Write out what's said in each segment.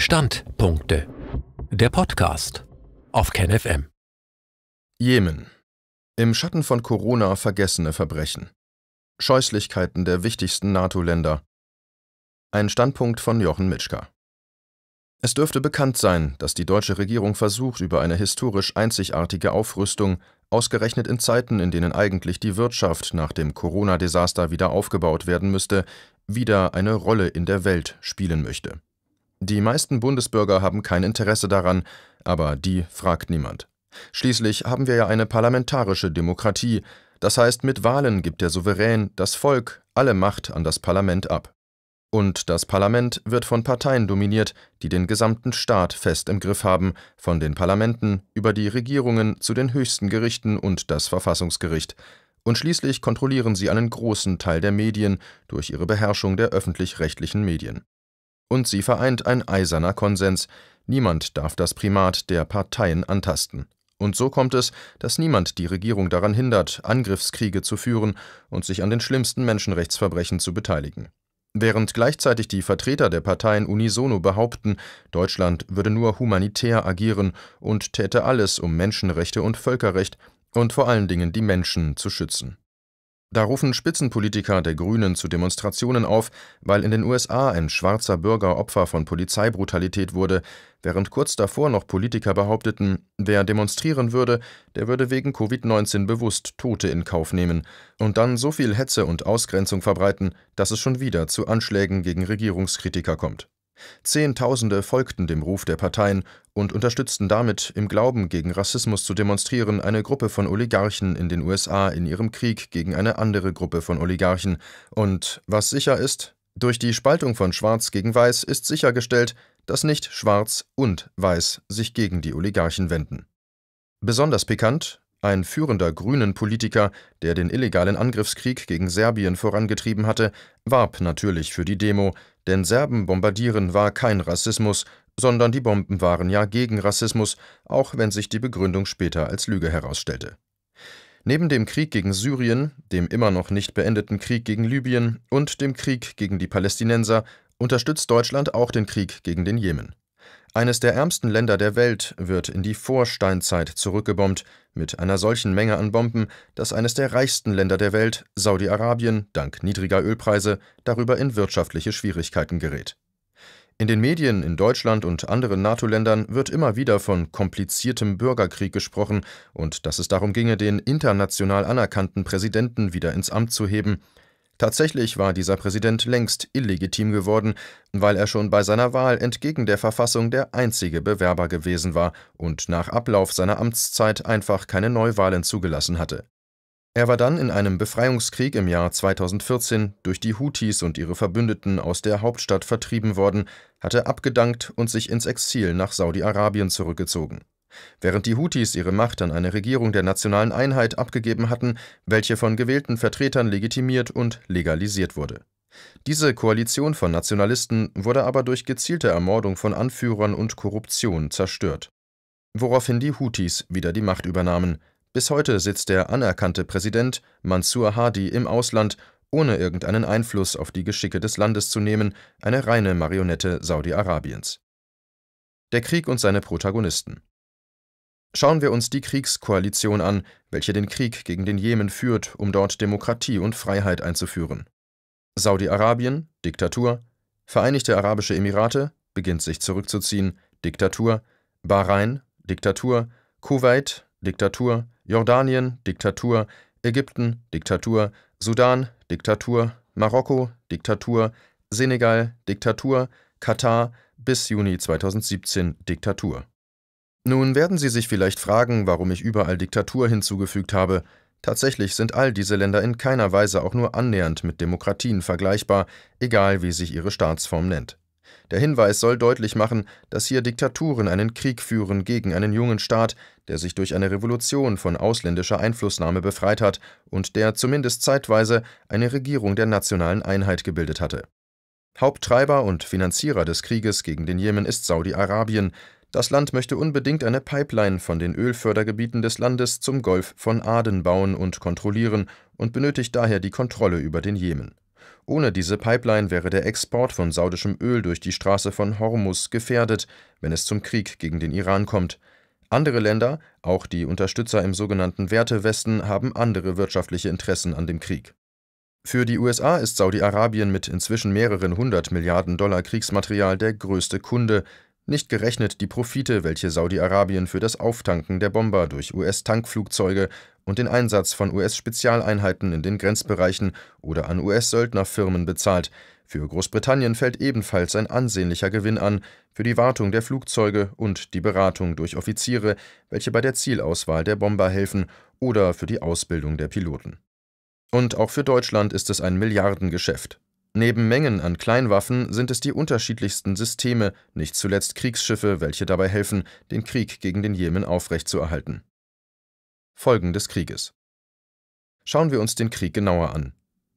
Standpunkte. Der Podcast auf KenFM. Jemen. Im Schatten von Corona vergessene Verbrechen. Scheußlichkeiten der wichtigsten NATO-Länder. Ein Standpunkt von Jochen Mitschka. Es dürfte bekannt sein, dass die deutsche Regierung versucht, über eine historisch einzigartige Aufrüstung, ausgerechnet in Zeiten, in denen eigentlich die Wirtschaft nach dem Corona-Desaster wieder aufgebaut werden müsste, wieder eine Rolle in der Welt spielen möchte. Die meisten Bundesbürger haben kein Interesse daran, aber die fragt niemand. Schließlich haben wir ja eine parlamentarische Demokratie, das heißt mit Wahlen gibt der Souverän, das Volk, alle Macht an das Parlament ab. Und das Parlament wird von Parteien dominiert, die den gesamten Staat fest im Griff haben, von den Parlamenten über die Regierungen zu den höchsten Gerichten und das Verfassungsgericht. Und schließlich kontrollieren sie einen großen Teil der Medien durch ihre Beherrschung der öffentlich-rechtlichen Medien und sie vereint ein eiserner Konsens, niemand darf das Primat der Parteien antasten. Und so kommt es, dass niemand die Regierung daran hindert, Angriffskriege zu führen und sich an den schlimmsten Menschenrechtsverbrechen zu beteiligen. Während gleichzeitig die Vertreter der Parteien unisono behaupten, Deutschland würde nur humanitär agieren und täte alles, um Menschenrechte und Völkerrecht und vor allen Dingen die Menschen zu schützen. Da rufen Spitzenpolitiker der Grünen zu Demonstrationen auf, weil in den USA ein schwarzer Bürger Opfer von Polizeibrutalität wurde, während kurz davor noch Politiker behaupteten, wer demonstrieren würde, der würde wegen Covid-19 bewusst Tote in Kauf nehmen und dann so viel Hetze und Ausgrenzung verbreiten, dass es schon wieder zu Anschlägen gegen Regierungskritiker kommt. Zehntausende folgten dem Ruf der Parteien und unterstützten damit, im Glauben, gegen Rassismus zu demonstrieren, eine Gruppe von Oligarchen in den USA in ihrem Krieg gegen eine andere Gruppe von Oligarchen. Und was sicher ist, durch die Spaltung von Schwarz gegen Weiß ist sichergestellt, dass nicht Schwarz und Weiß sich gegen die Oligarchen wenden. Besonders pikant, ein führender Grünen-Politiker, der den illegalen Angriffskrieg gegen Serbien vorangetrieben hatte, warb natürlich für die Demo, denn Serben bombardieren war kein Rassismus, sondern die Bomben waren ja gegen Rassismus, auch wenn sich die Begründung später als Lüge herausstellte. Neben dem Krieg gegen Syrien, dem immer noch nicht beendeten Krieg gegen Libyen und dem Krieg gegen die Palästinenser unterstützt Deutschland auch den Krieg gegen den Jemen. Eines der ärmsten Länder der Welt wird in die Vorsteinzeit zurückgebombt, mit einer solchen Menge an Bomben, dass eines der reichsten Länder der Welt, Saudi-Arabien, dank niedriger Ölpreise, darüber in wirtschaftliche Schwierigkeiten gerät. In den Medien in Deutschland und anderen NATO-Ländern wird immer wieder von kompliziertem Bürgerkrieg gesprochen und dass es darum ginge, den international anerkannten Präsidenten wieder ins Amt zu heben Tatsächlich war dieser Präsident längst illegitim geworden, weil er schon bei seiner Wahl entgegen der Verfassung der einzige Bewerber gewesen war und nach Ablauf seiner Amtszeit einfach keine Neuwahlen zugelassen hatte. Er war dann in einem Befreiungskrieg im Jahr 2014 durch die Houthis und ihre Verbündeten aus der Hauptstadt vertrieben worden, hatte abgedankt und sich ins Exil nach Saudi-Arabien zurückgezogen. Während die Houthis ihre Macht an eine Regierung der nationalen Einheit abgegeben hatten, welche von gewählten Vertretern legitimiert und legalisiert wurde. Diese Koalition von Nationalisten wurde aber durch gezielte Ermordung von Anführern und Korruption zerstört. Woraufhin die Houthis wieder die Macht übernahmen. Bis heute sitzt der anerkannte Präsident Mansur Hadi im Ausland, ohne irgendeinen Einfluss auf die Geschicke des Landes zu nehmen, eine reine Marionette Saudi-Arabiens. Der Krieg und seine Protagonisten. Schauen wir uns die Kriegskoalition an, welche den Krieg gegen den Jemen führt, um dort Demokratie und Freiheit einzuführen. Saudi-Arabien, Diktatur, Vereinigte Arabische Emirate, beginnt sich zurückzuziehen, Diktatur, Bahrain, Diktatur, Kuwait, Diktatur, Jordanien, Diktatur, Ägypten, Diktatur, Sudan, Diktatur, Marokko, Diktatur, Senegal, Diktatur, Katar, bis Juni 2017 Diktatur nun werden Sie sich vielleicht fragen, warum ich überall Diktatur hinzugefügt habe. Tatsächlich sind all diese Länder in keiner Weise auch nur annähernd mit Demokratien vergleichbar, egal wie sich ihre Staatsform nennt. Der Hinweis soll deutlich machen, dass hier Diktaturen einen Krieg führen gegen einen jungen Staat, der sich durch eine Revolution von ausländischer Einflussnahme befreit hat und der zumindest zeitweise eine Regierung der nationalen Einheit gebildet hatte. Haupttreiber und Finanzierer des Krieges gegen den Jemen ist Saudi-Arabien, das Land möchte unbedingt eine Pipeline von den Ölfördergebieten des Landes zum Golf von Aden bauen und kontrollieren und benötigt daher die Kontrolle über den Jemen. Ohne diese Pipeline wäre der Export von saudischem Öl durch die Straße von Hormus gefährdet, wenn es zum Krieg gegen den Iran kommt. Andere Länder, auch die Unterstützer im sogenannten Wertewesten, haben andere wirtschaftliche Interessen an dem Krieg. Für die USA ist Saudi-Arabien mit inzwischen mehreren hundert Milliarden Dollar Kriegsmaterial der größte Kunde, nicht gerechnet die Profite, welche Saudi-Arabien für das Auftanken der Bomber durch US-Tankflugzeuge und den Einsatz von US-Spezialeinheiten in den Grenzbereichen oder an US-Söldnerfirmen bezahlt. Für Großbritannien fällt ebenfalls ein ansehnlicher Gewinn an für die Wartung der Flugzeuge und die Beratung durch Offiziere, welche bei der Zielauswahl der Bomber helfen oder für die Ausbildung der Piloten. Und auch für Deutschland ist es ein Milliardengeschäft. Neben Mengen an Kleinwaffen sind es die unterschiedlichsten Systeme, nicht zuletzt Kriegsschiffe, welche dabei helfen, den Krieg gegen den Jemen aufrechtzuerhalten. Folgen des Krieges Schauen wir uns den Krieg genauer an.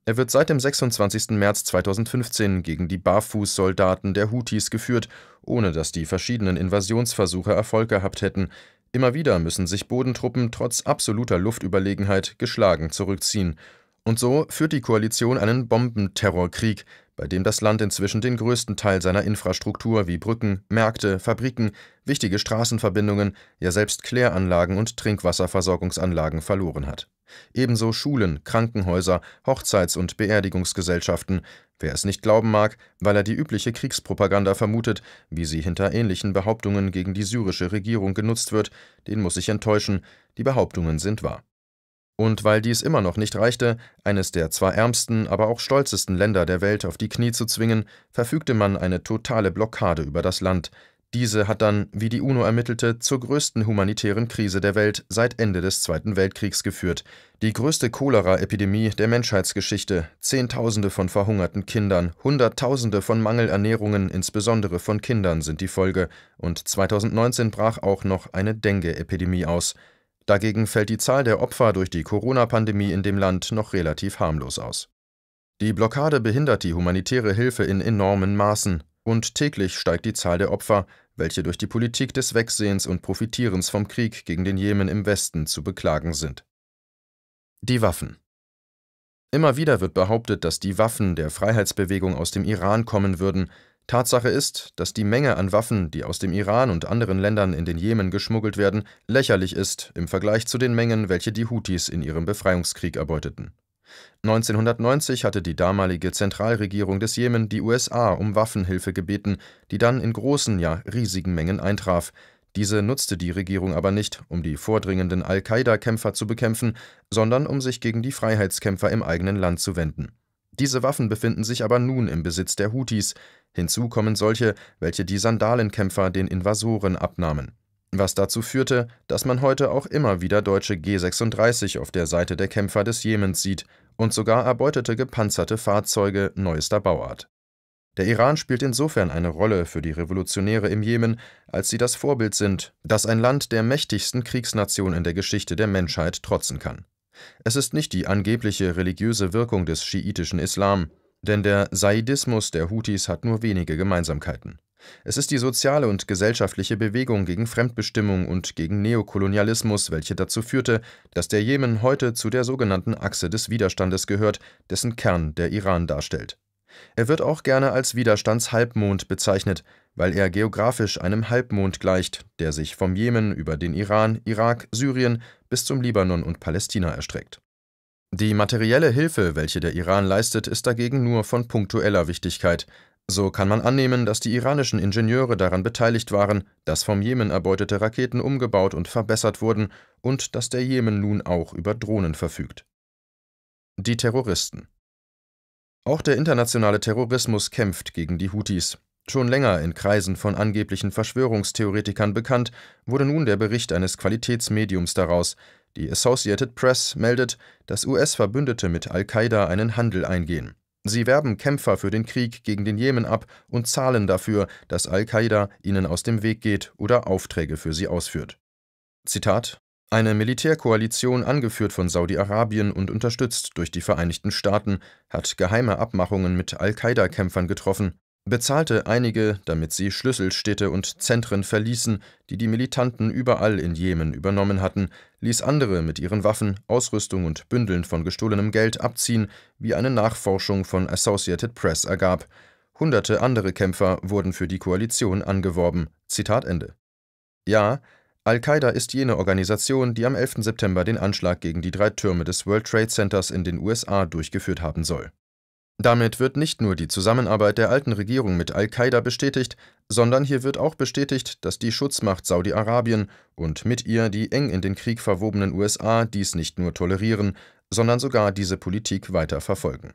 Er wird seit dem 26. März 2015 gegen die Barfußsoldaten der Houthis geführt, ohne dass die verschiedenen Invasionsversuche Erfolg gehabt hätten. Immer wieder müssen sich Bodentruppen trotz absoluter Luftüberlegenheit geschlagen zurückziehen – und so führt die Koalition einen Bombenterrorkrieg, bei dem das Land inzwischen den größten Teil seiner Infrastruktur wie Brücken, Märkte, Fabriken, wichtige Straßenverbindungen, ja selbst Kläranlagen und Trinkwasserversorgungsanlagen verloren hat. Ebenso Schulen, Krankenhäuser, Hochzeits- und Beerdigungsgesellschaften, wer es nicht glauben mag, weil er die übliche Kriegspropaganda vermutet, wie sie hinter ähnlichen Behauptungen gegen die syrische Regierung genutzt wird, den muss ich enttäuschen, die Behauptungen sind wahr. Und weil dies immer noch nicht reichte, eines der zwar ärmsten, aber auch stolzesten Länder der Welt auf die Knie zu zwingen, verfügte man eine totale Blockade über das Land. Diese hat dann, wie die UNO ermittelte, zur größten humanitären Krise der Welt seit Ende des Zweiten Weltkriegs geführt. Die größte Cholera-Epidemie der Menschheitsgeschichte, Zehntausende von verhungerten Kindern, Hunderttausende von Mangelernährungen, insbesondere von Kindern, sind die Folge, und 2019 brach auch noch eine Dengue-Epidemie aus – Dagegen fällt die Zahl der Opfer durch die Corona-Pandemie in dem Land noch relativ harmlos aus. Die Blockade behindert die humanitäre Hilfe in enormen Maßen und täglich steigt die Zahl der Opfer, welche durch die Politik des Wegsehens und Profitierens vom Krieg gegen den Jemen im Westen zu beklagen sind. Die Waffen Immer wieder wird behauptet, dass die Waffen der Freiheitsbewegung aus dem Iran kommen würden, Tatsache ist, dass die Menge an Waffen, die aus dem Iran und anderen Ländern in den Jemen geschmuggelt werden, lächerlich ist im Vergleich zu den Mengen, welche die Houthis in ihrem Befreiungskrieg erbeuteten. 1990 hatte die damalige Zentralregierung des Jemen die USA um Waffenhilfe gebeten, die dann in großen, ja riesigen Mengen eintraf. Diese nutzte die Regierung aber nicht, um die vordringenden Al-Qaida-Kämpfer zu bekämpfen, sondern um sich gegen die Freiheitskämpfer im eigenen Land zu wenden. Diese Waffen befinden sich aber nun im Besitz der Houthis, Hinzu kommen solche, welche die Sandalenkämpfer den Invasoren abnahmen. Was dazu führte, dass man heute auch immer wieder deutsche G36 auf der Seite der Kämpfer des Jemens sieht und sogar erbeutete gepanzerte Fahrzeuge neuester Bauart. Der Iran spielt insofern eine Rolle für die Revolutionäre im Jemen, als sie das Vorbild sind, dass ein Land der mächtigsten Kriegsnation in der Geschichte der Menschheit trotzen kann. Es ist nicht die angebliche religiöse Wirkung des schiitischen Islam, denn der Saidismus der Hutis hat nur wenige Gemeinsamkeiten. Es ist die soziale und gesellschaftliche Bewegung gegen Fremdbestimmung und gegen Neokolonialismus, welche dazu führte, dass der Jemen heute zu der sogenannten Achse des Widerstandes gehört, dessen Kern der Iran darstellt. Er wird auch gerne als Widerstandshalbmond bezeichnet, weil er geografisch einem Halbmond gleicht, der sich vom Jemen über den Iran, Irak, Syrien bis zum Libanon und Palästina erstreckt. Die materielle Hilfe, welche der Iran leistet, ist dagegen nur von punktueller Wichtigkeit. So kann man annehmen, dass die iranischen Ingenieure daran beteiligt waren, dass vom Jemen erbeutete Raketen umgebaut und verbessert wurden und dass der Jemen nun auch über Drohnen verfügt. Die Terroristen auch der internationale Terrorismus kämpft gegen die Houthis. Schon länger in Kreisen von angeblichen Verschwörungstheoretikern bekannt, wurde nun der Bericht eines Qualitätsmediums daraus. Die Associated Press meldet, dass US-Verbündete mit Al-Qaida einen Handel eingehen. Sie werben Kämpfer für den Krieg gegen den Jemen ab und zahlen dafür, dass Al-Qaida ihnen aus dem Weg geht oder Aufträge für sie ausführt. Zitat eine Militärkoalition, angeführt von Saudi-Arabien und unterstützt durch die Vereinigten Staaten, hat geheime Abmachungen mit Al-Qaida-Kämpfern getroffen, bezahlte einige, damit sie Schlüsselstädte und Zentren verließen, die die Militanten überall in Jemen übernommen hatten, ließ andere mit ihren Waffen, Ausrüstung und Bündeln von gestohlenem Geld abziehen, wie eine Nachforschung von Associated Press ergab. Hunderte andere Kämpfer wurden für die Koalition angeworben. Zitat Ende. Ja, Al-Qaida ist jene Organisation, die am 11. September den Anschlag gegen die drei Türme des World Trade Centers in den USA durchgeführt haben soll. Damit wird nicht nur die Zusammenarbeit der alten Regierung mit Al-Qaida bestätigt, sondern hier wird auch bestätigt, dass die Schutzmacht Saudi-Arabien und mit ihr die eng in den Krieg verwobenen USA dies nicht nur tolerieren, sondern sogar diese Politik weiter verfolgen.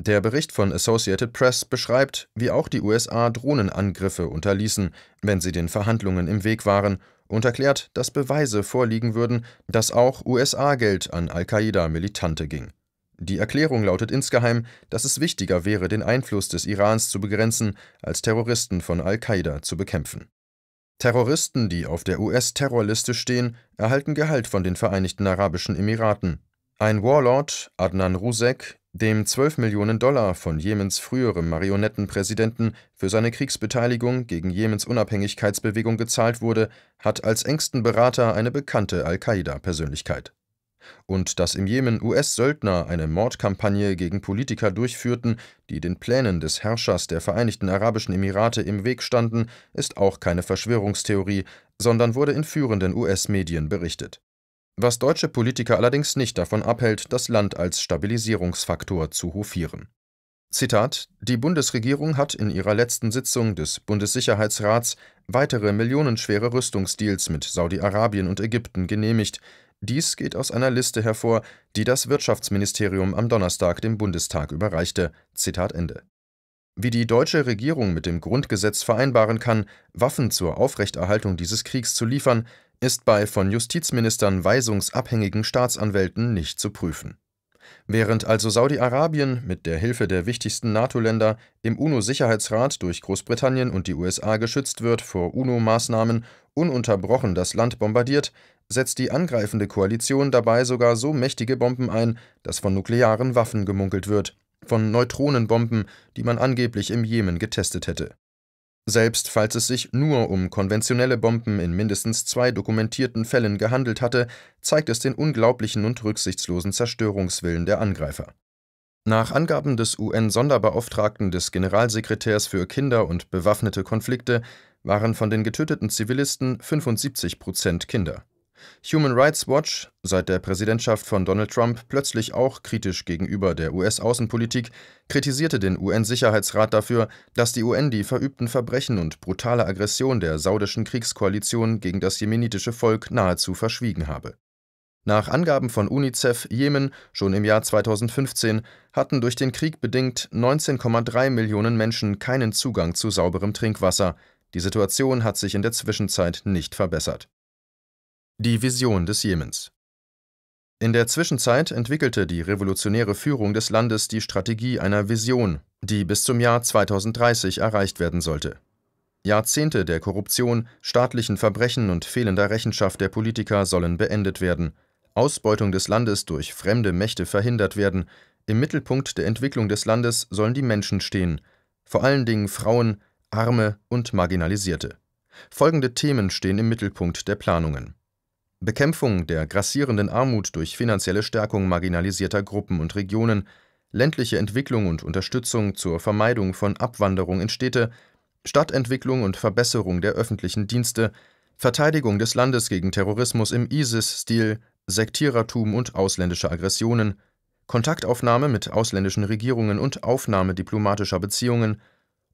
Der Bericht von Associated Press beschreibt, wie auch die USA Drohnenangriffe unterließen, wenn sie den Verhandlungen im Weg waren, und erklärt, dass Beweise vorliegen würden, dass auch USA-Geld an Al-Qaida-Militante ging. Die Erklärung lautet insgeheim, dass es wichtiger wäre, den Einfluss des Irans zu begrenzen, als Terroristen von Al-Qaida zu bekämpfen. Terroristen, die auf der US-Terrorliste stehen, erhalten Gehalt von den Vereinigten Arabischen Emiraten. Ein Warlord, Adnan Rusek, dem 12 Millionen Dollar von Jemens früherem Marionettenpräsidenten für seine Kriegsbeteiligung gegen Jemens Unabhängigkeitsbewegung gezahlt wurde, hat als engsten Berater eine bekannte Al-Qaida-Persönlichkeit und dass im Jemen US-Söldner eine Mordkampagne gegen Politiker durchführten, die den Plänen des Herrschers der Vereinigten Arabischen Emirate im Weg standen, ist auch keine Verschwörungstheorie, sondern wurde in führenden US-Medien berichtet. Was deutsche Politiker allerdings nicht davon abhält, das Land als Stabilisierungsfaktor zu hofieren. Zitat: Die Bundesregierung hat in ihrer letzten Sitzung des Bundessicherheitsrats weitere millionenschwere Rüstungsdeals mit Saudi-Arabien und Ägypten genehmigt. Dies geht aus einer Liste hervor, die das Wirtschaftsministerium am Donnerstag dem Bundestag überreichte. Zitat Ende. Wie die deutsche Regierung mit dem Grundgesetz vereinbaren kann, Waffen zur Aufrechterhaltung dieses Kriegs zu liefern, ist bei von Justizministern weisungsabhängigen Staatsanwälten nicht zu prüfen. Während also Saudi-Arabien mit der Hilfe der wichtigsten NATO-Länder im UNO-Sicherheitsrat durch Großbritannien und die USA geschützt wird vor UNO-Maßnahmen, ununterbrochen das Land bombardiert, setzt die angreifende Koalition dabei sogar so mächtige Bomben ein, dass von nuklearen Waffen gemunkelt wird, von Neutronenbomben, die man angeblich im Jemen getestet hätte. Selbst falls es sich nur um konventionelle Bomben in mindestens zwei dokumentierten Fällen gehandelt hatte, zeigt es den unglaublichen und rücksichtslosen Zerstörungswillen der Angreifer. Nach Angaben des UN-Sonderbeauftragten des Generalsekretärs für Kinder und bewaffnete Konflikte waren von den getöteten Zivilisten 75 Prozent Kinder. Human Rights Watch, seit der Präsidentschaft von Donald Trump plötzlich auch kritisch gegenüber der US-Außenpolitik, kritisierte den UN-Sicherheitsrat dafür, dass die UN die verübten Verbrechen und brutale Aggression der saudischen Kriegskoalition gegen das jemenitische Volk nahezu verschwiegen habe. Nach Angaben von UNICEF Jemen schon im Jahr 2015 hatten durch den Krieg bedingt 19,3 Millionen Menschen keinen Zugang zu sauberem Trinkwasser. Die Situation hat sich in der Zwischenzeit nicht verbessert. Die Vision des Jemens In der Zwischenzeit entwickelte die revolutionäre Führung des Landes die Strategie einer Vision, die bis zum Jahr 2030 erreicht werden sollte. Jahrzehnte der Korruption, staatlichen Verbrechen und fehlender Rechenschaft der Politiker sollen beendet werden, Ausbeutung des Landes durch fremde Mächte verhindert werden, im Mittelpunkt der Entwicklung des Landes sollen die Menschen stehen, vor allen Dingen Frauen, Arme und Marginalisierte. Folgende Themen stehen im Mittelpunkt der Planungen Bekämpfung der grassierenden Armut durch finanzielle Stärkung marginalisierter Gruppen und Regionen, ländliche Entwicklung und Unterstützung zur Vermeidung von Abwanderung in Städte, Stadtentwicklung und Verbesserung der öffentlichen Dienste, Verteidigung des Landes gegen Terrorismus im ISIS-Stil, Sektierertum und ausländische Aggressionen, Kontaktaufnahme mit ausländischen Regierungen und Aufnahme diplomatischer Beziehungen,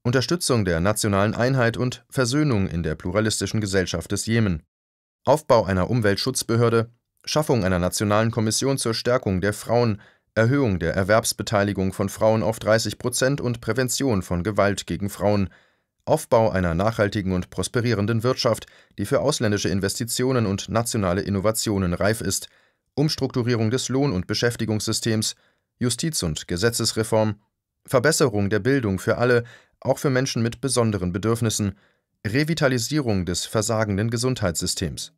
Unterstützung der nationalen Einheit und Versöhnung in der pluralistischen Gesellschaft des Jemen. Aufbau einer Umweltschutzbehörde, Schaffung einer nationalen Kommission zur Stärkung der Frauen, Erhöhung der Erwerbsbeteiligung von Frauen auf 30 Prozent und Prävention von Gewalt gegen Frauen, Aufbau einer nachhaltigen und prosperierenden Wirtschaft, die für ausländische Investitionen und nationale Innovationen reif ist, Umstrukturierung des Lohn- und Beschäftigungssystems, Justiz- und Gesetzesreform, Verbesserung der Bildung für alle, auch für Menschen mit besonderen Bedürfnissen, Revitalisierung des versagenden Gesundheitssystems.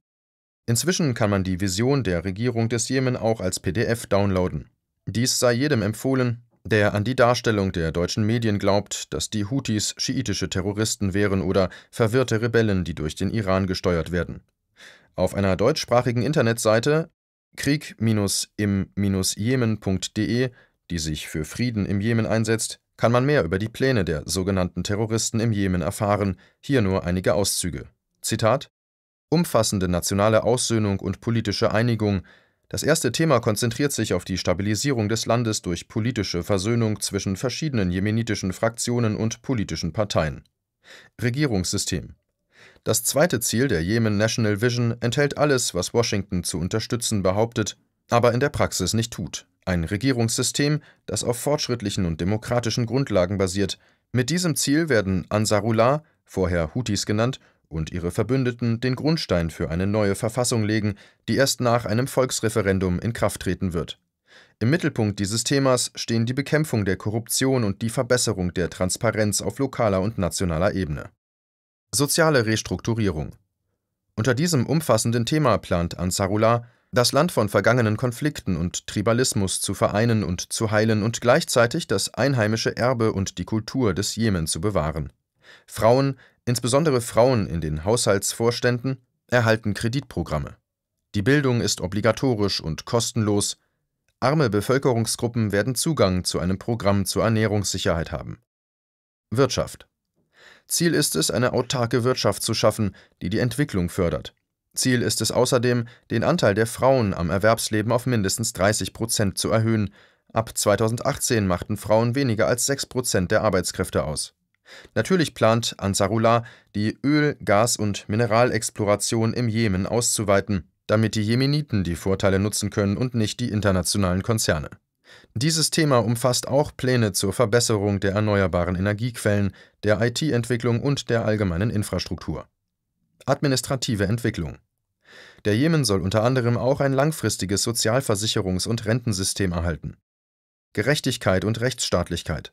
Inzwischen kann man die Vision der Regierung des Jemen auch als PDF downloaden. Dies sei jedem empfohlen, der an die Darstellung der deutschen Medien glaubt, dass die Houthis schiitische Terroristen wären oder verwirrte Rebellen, die durch den Iran gesteuert werden. Auf einer deutschsprachigen Internetseite krieg-im-jemen.de, die sich für Frieden im Jemen einsetzt, kann man mehr über die Pläne der sogenannten Terroristen im Jemen erfahren, hier nur einige Auszüge. Zitat Umfassende nationale Aussöhnung und politische Einigung. Das erste Thema konzentriert sich auf die Stabilisierung des Landes durch politische Versöhnung zwischen verschiedenen jemenitischen Fraktionen und politischen Parteien. Regierungssystem das zweite Ziel der Jemen National Vision enthält alles, was Washington zu unterstützen behauptet, aber in der Praxis nicht tut. Ein Regierungssystem, das auf fortschrittlichen und demokratischen Grundlagen basiert. Mit diesem Ziel werden Ansarullah, vorher Houthis genannt, und ihre Verbündeten den Grundstein für eine neue Verfassung legen, die erst nach einem Volksreferendum in Kraft treten wird. Im Mittelpunkt dieses Themas stehen die Bekämpfung der Korruption und die Verbesserung der Transparenz auf lokaler und nationaler Ebene. Soziale Restrukturierung Unter diesem umfassenden Thema plant Ansarullah, das Land von vergangenen Konflikten und Tribalismus zu vereinen und zu heilen und gleichzeitig das einheimische Erbe und die Kultur des Jemen zu bewahren. Frauen, Insbesondere Frauen in den Haushaltsvorständen erhalten Kreditprogramme. Die Bildung ist obligatorisch und kostenlos, arme Bevölkerungsgruppen werden Zugang zu einem Programm zur Ernährungssicherheit haben. Wirtschaft Ziel ist es, eine autarke Wirtschaft zu schaffen, die die Entwicklung fördert. Ziel ist es außerdem, den Anteil der Frauen am Erwerbsleben auf mindestens 30 Prozent zu erhöhen. Ab 2018 machten Frauen weniger als 6 Prozent der Arbeitskräfte aus. Natürlich plant Ansarullah, die Öl Gas und Mineralexploration im Jemen auszuweiten, damit die Jemeniten die Vorteile nutzen können und nicht die internationalen Konzerne. Dieses Thema umfasst auch Pläne zur Verbesserung der erneuerbaren Energiequellen, der IT-Entwicklung und der allgemeinen Infrastruktur. Administrative Entwicklung Der Jemen soll unter anderem auch ein langfristiges Sozialversicherungs- und Rentensystem erhalten. Gerechtigkeit und Rechtsstaatlichkeit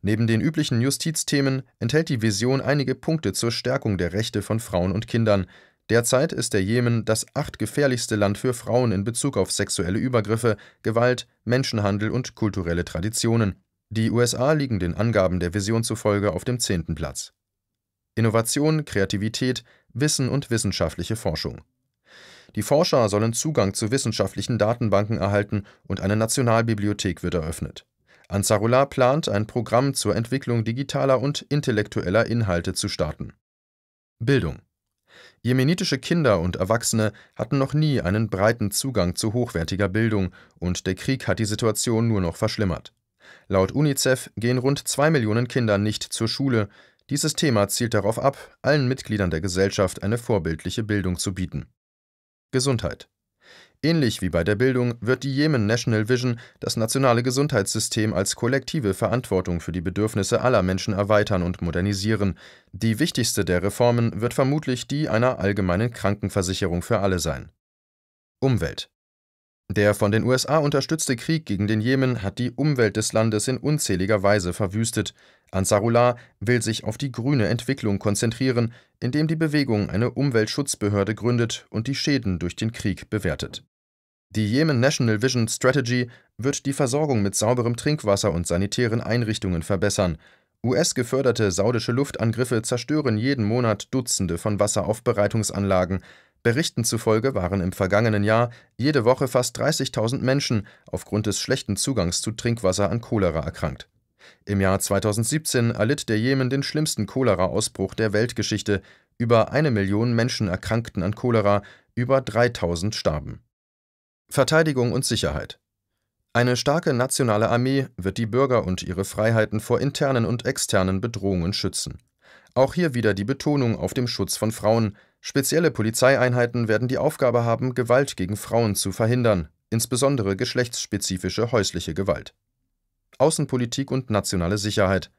Neben den üblichen Justizthemen enthält die Vision einige Punkte zur Stärkung der Rechte von Frauen und Kindern. Derzeit ist der Jemen das achtgefährlichste Land für Frauen in Bezug auf sexuelle Übergriffe, Gewalt, Menschenhandel und kulturelle Traditionen. Die USA liegen den Angaben der Vision zufolge auf dem zehnten Platz. Innovation, Kreativität, Wissen und wissenschaftliche Forschung. Die Forscher sollen Zugang zu wissenschaftlichen Datenbanken erhalten und eine Nationalbibliothek wird eröffnet. Ansarullah plant, ein Programm zur Entwicklung digitaler und intellektueller Inhalte zu starten. Bildung. Jemenitische Kinder und Erwachsene hatten noch nie einen breiten Zugang zu hochwertiger Bildung, und der Krieg hat die Situation nur noch verschlimmert. Laut UNICEF gehen rund zwei Millionen Kinder nicht zur Schule. Dieses Thema zielt darauf ab, allen Mitgliedern der Gesellschaft eine vorbildliche Bildung zu bieten. Gesundheit. Ähnlich wie bei der Bildung wird die Jemen National Vision das nationale Gesundheitssystem als kollektive Verantwortung für die Bedürfnisse aller Menschen erweitern und modernisieren. Die wichtigste der Reformen wird vermutlich die einer allgemeinen Krankenversicherung für alle sein. Umwelt der von den USA unterstützte Krieg gegen den Jemen hat die Umwelt des Landes in unzähliger Weise verwüstet. Ansarullah will sich auf die grüne Entwicklung konzentrieren, indem die Bewegung eine Umweltschutzbehörde gründet und die Schäden durch den Krieg bewertet. Die Yemen National Vision Strategy wird die Versorgung mit sauberem Trinkwasser und sanitären Einrichtungen verbessern. US-geförderte saudische Luftangriffe zerstören jeden Monat Dutzende von Wasseraufbereitungsanlagen. Berichten zufolge waren im vergangenen Jahr jede Woche fast 30.000 Menschen aufgrund des schlechten Zugangs zu Trinkwasser an Cholera erkrankt. Im Jahr 2017 erlitt der Jemen den schlimmsten Cholera-Ausbruch der Weltgeschichte, über eine Million Menschen erkrankten an Cholera, über 3000 starben. Verteidigung und Sicherheit Eine starke nationale Armee wird die Bürger und ihre Freiheiten vor internen und externen Bedrohungen schützen. Auch hier wieder die Betonung auf dem Schutz von Frauen. Spezielle Polizeieinheiten werden die Aufgabe haben, Gewalt gegen Frauen zu verhindern, insbesondere geschlechtsspezifische häusliche Gewalt Außenpolitik und nationale Sicherheit.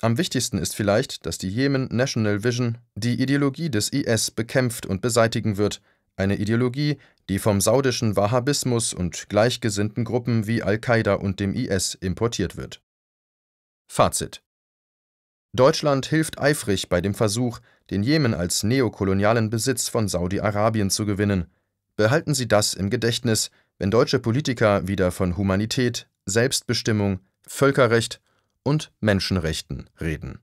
Am wichtigsten ist vielleicht, dass die Jemen National Vision die Ideologie des IS bekämpft und beseitigen wird, eine Ideologie, die vom saudischen Wahhabismus und gleichgesinnten Gruppen wie Al-Qaida und dem IS importiert wird. Fazit Deutschland hilft eifrig bei dem Versuch, den Jemen als neokolonialen Besitz von Saudi-Arabien zu gewinnen. Behalten Sie das im Gedächtnis, wenn deutsche Politiker wieder von Humanität, Selbstbestimmung, Völkerrecht und Menschenrechten reden.